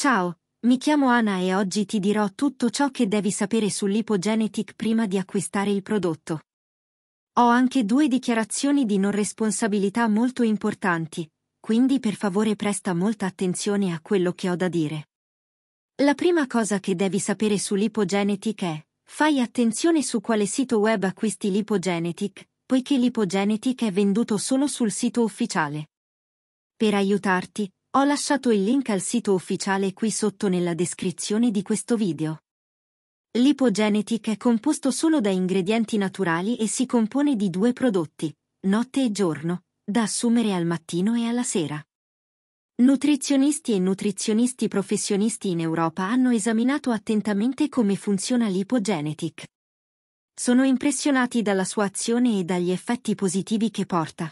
Ciao, mi chiamo Ana e oggi ti dirò tutto ciò che devi sapere sull'ipogenetic prima di acquistare il prodotto. Ho anche due dichiarazioni di non responsabilità molto importanti, quindi per favore presta molta attenzione a quello che ho da dire. La prima cosa che devi sapere sull'ipogenetic è, fai attenzione su quale sito web acquisti l'ipogenetic, poiché l'ipogenetic è venduto solo sul sito ufficiale. Per aiutarti, ho lasciato il link al sito ufficiale qui sotto nella descrizione di questo video. L'ipogenetic è composto solo da ingredienti naturali e si compone di due prodotti, notte e giorno, da assumere al mattino e alla sera. Nutrizionisti e nutrizionisti professionisti in Europa hanno esaminato attentamente come funziona l'ipogenetic. Sono impressionati dalla sua azione e dagli effetti positivi che porta.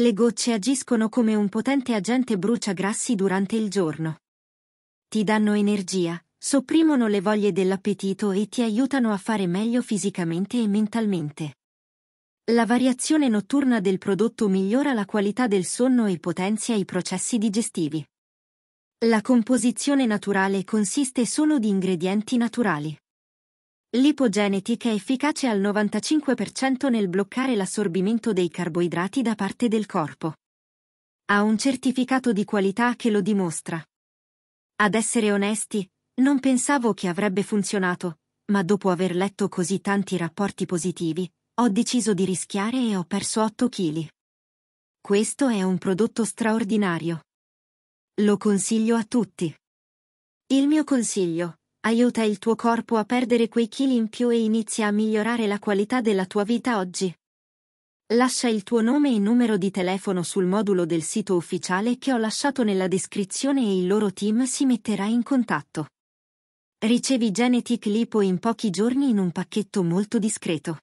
Le gocce agiscono come un potente agente bruciagrassi durante il giorno. Ti danno energia, sopprimono le voglie dell'appetito e ti aiutano a fare meglio fisicamente e mentalmente. La variazione notturna del prodotto migliora la qualità del sonno e potenzia i processi digestivi. La composizione naturale consiste solo di ingredienti naturali. L'ipogenetica è efficace al 95% nel bloccare l'assorbimento dei carboidrati da parte del corpo. Ha un certificato di qualità che lo dimostra. Ad essere onesti, non pensavo che avrebbe funzionato, ma dopo aver letto così tanti rapporti positivi, ho deciso di rischiare e ho perso 8 kg. Questo è un prodotto straordinario. Lo consiglio a tutti. Il mio consiglio, aiuta il tuo corpo a perdere quei chili in più e inizia a migliorare la qualità della tua vita oggi. Lascia il tuo nome e numero di telefono sul modulo del sito ufficiale che ho lasciato nella descrizione e il loro team si metterà in contatto. Ricevi Genetic Lipo in pochi giorni in un pacchetto molto discreto.